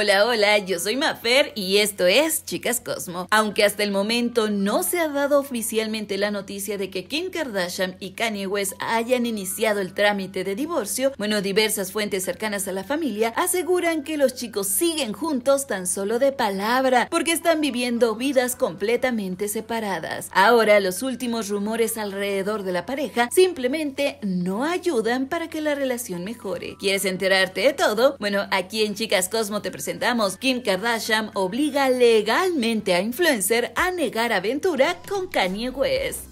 Hola, hola, yo soy Mafer y esto es Chicas Cosmo. Aunque hasta el momento no se ha dado oficialmente la noticia de que Kim Kardashian y Kanye West hayan iniciado el trámite de divorcio, bueno, diversas fuentes cercanas a la familia aseguran que los chicos siguen juntos tan solo de palabra, porque están viviendo vidas completamente separadas. Ahora, los últimos rumores alrededor de la pareja simplemente no ayudan para que la relación mejore. ¿Quieres enterarte de todo? Bueno, aquí en Chicas Cosmo te presento presentamos, Kim Kardashian obliga legalmente a influencer a negar aventura con Kanye West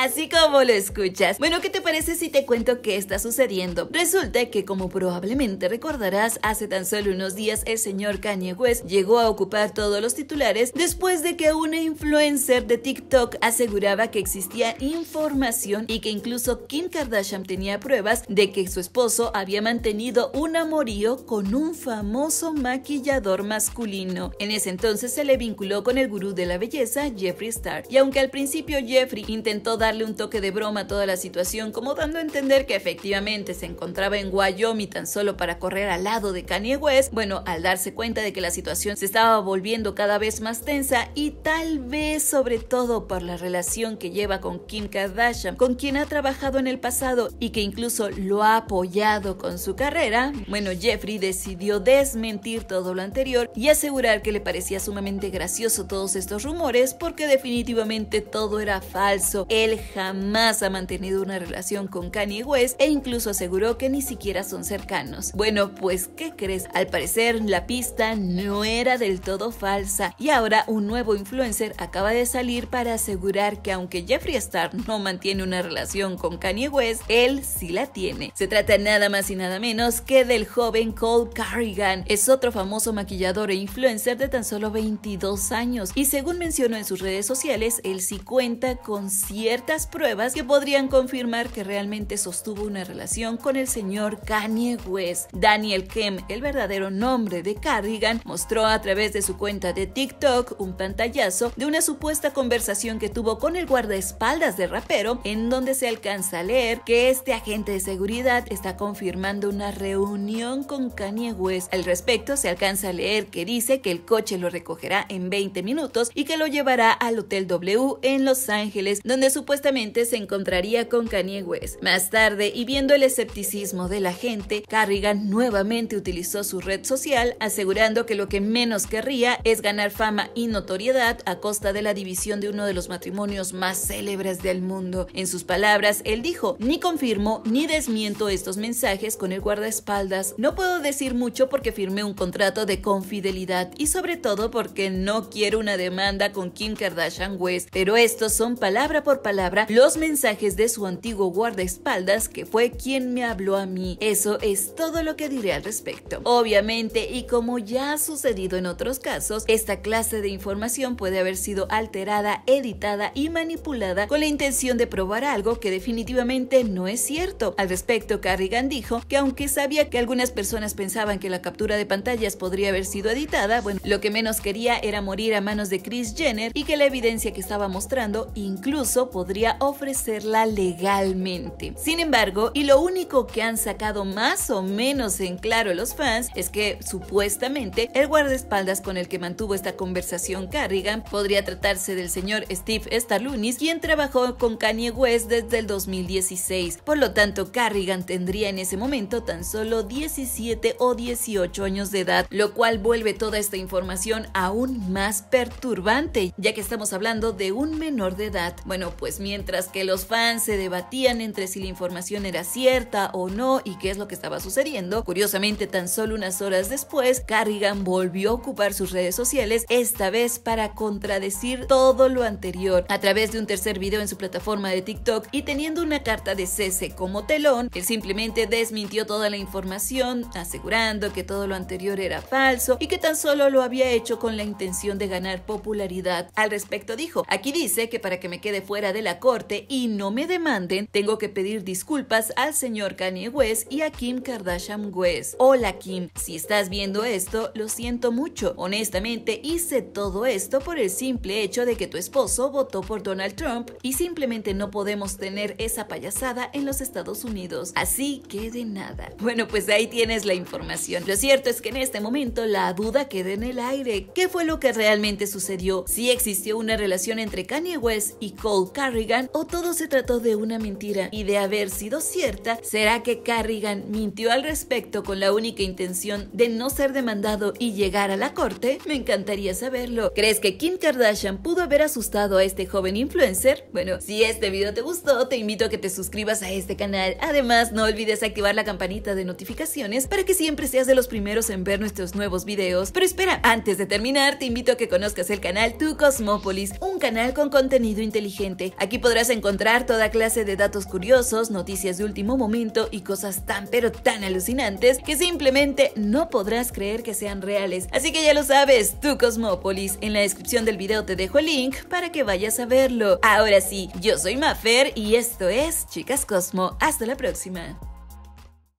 así como lo escuchas. Bueno, ¿qué te parece si te cuento qué está sucediendo? Resulta que como probablemente recordarás, hace tan solo unos días el señor Kanye West llegó a ocupar todos los titulares después de que una influencer de TikTok aseguraba que existía información y que incluso Kim Kardashian tenía pruebas de que su esposo había mantenido un amorío con un famoso maquillador masculino. En ese entonces se le vinculó con el gurú de la belleza, Jeffree Star. Y aunque al principio Jeffrey intentó dar darle un toque de broma a toda la situación, como dando a entender que efectivamente se encontraba en Wyoming tan solo para correr al lado de Kanye West, bueno, al darse cuenta de que la situación se estaba volviendo cada vez más tensa y tal vez sobre todo por la relación que lleva con Kim Kardashian, con quien ha trabajado en el pasado y que incluso lo ha apoyado con su carrera, bueno, Jeffrey decidió desmentir todo lo anterior y asegurar que le parecía sumamente gracioso todos estos rumores porque definitivamente todo era falso. Él jamás ha mantenido una relación con Kanye West e incluso aseguró que ni siquiera son cercanos. Bueno, pues ¿qué crees? Al parecer la pista no era del todo falsa y ahora un nuevo influencer acaba de salir para asegurar que aunque Jeffree Star no mantiene una relación con Kanye West, él sí la tiene. Se trata nada más y nada menos que del joven Cole Carrigan. Es otro famoso maquillador e influencer de tan solo 22 años y según mencionó en sus redes sociales, él sí cuenta con cierta pruebas que podrían confirmar que realmente sostuvo una relación con el señor Kanye West. Daniel Kem, el verdadero nombre de Cardigan, mostró a través de su cuenta de TikTok un pantallazo de una supuesta conversación que tuvo con el guardaespaldas de rapero, en donde se alcanza a leer que este agente de seguridad está confirmando una reunión con Kanye West. Al respecto, se alcanza a leer que dice que el coche lo recogerá en 20 minutos y que lo llevará al Hotel W en Los Ángeles, donde supuestamente se encontraría con Kanye West. Más tarde, y viendo el escepticismo de la gente, Carrigan nuevamente utilizó su red social asegurando que lo que menos querría es ganar fama y notoriedad a costa de la división de uno de los matrimonios más célebres del mundo. En sus palabras, él dijo, ni confirmo ni desmiento estos mensajes con el guardaespaldas. No puedo decir mucho porque firmé un contrato de confidelidad y sobre todo porque no quiero una demanda con Kim Kardashian West, pero estos son palabra por palabra los mensajes de su antiguo guardaespaldas que fue quien me habló a mí. Eso es todo lo que diré al respecto. Obviamente, y como ya ha sucedido en otros casos, esta clase de información puede haber sido alterada, editada y manipulada con la intención de probar algo que definitivamente no es cierto. Al respecto, Carrigan dijo que aunque sabía que algunas personas pensaban que la captura de pantallas podría haber sido editada, bueno, lo que menos quería era morir a manos de Chris Jenner y que la evidencia que estaba mostrando incluso podría ofrecerla legalmente. Sin embargo, y lo único que han sacado más o menos en claro los fans es que supuestamente el guardaespaldas con el que mantuvo esta conversación Carrigan podría tratarse del señor Steve Starlunis quien trabajó con Kanye West desde el 2016. Por lo tanto, Carrigan tendría en ese momento tan solo 17 o 18 años de edad, lo cual vuelve toda esta información aún más perturbante, ya que estamos hablando de un menor de edad. Bueno, pues mientras que los fans se debatían entre si la información era cierta o no y qué es lo que estaba sucediendo, curiosamente tan solo unas horas después, Carrigan volvió a ocupar sus redes sociales, esta vez para contradecir todo lo anterior a través de un tercer video en su plataforma de TikTok y teniendo una carta de cese como telón, él simplemente desmintió toda la información, asegurando que todo lo anterior era falso y que tan solo lo había hecho con la intención de ganar popularidad. Al respecto dijo, aquí dice que para que me quede fuera de la la corte y no me demanden, tengo que pedir disculpas al señor Kanye West y a Kim Kardashian West. Hola Kim, si estás viendo esto, lo siento mucho. Honestamente, hice todo esto por el simple hecho de que tu esposo votó por Donald Trump y simplemente no podemos tener esa payasada en los Estados Unidos. Así que de nada. Bueno, pues ahí tienes la información. Lo cierto es que en este momento la duda queda en el aire. ¿Qué fue lo que realmente sucedió? Si existió una relación entre Kanye West y Cole Curry? o todo se trató de una mentira y de haber sido cierta, ¿será que Carrigan mintió al respecto con la única intención de no ser demandado y llegar a la corte? Me encantaría saberlo. ¿Crees que Kim Kardashian pudo haber asustado a este joven influencer? Bueno, si este video te gustó, te invito a que te suscribas a este canal. Además, no olvides activar la campanita de notificaciones para que siempre seas de los primeros en ver nuestros nuevos videos. Pero espera, antes de terminar, te invito a que conozcas el canal Tu Cosmópolis, un canal con contenido inteligente. Aquí podrás encontrar toda clase de datos curiosos, noticias de último momento y cosas tan pero tan alucinantes que simplemente no podrás creer que sean reales. Así que ya lo sabes, tu Cosmópolis. En la descripción del video te dejo el link para que vayas a verlo. Ahora sí, yo soy Mafer y esto es Chicas Cosmo. Hasta la próxima.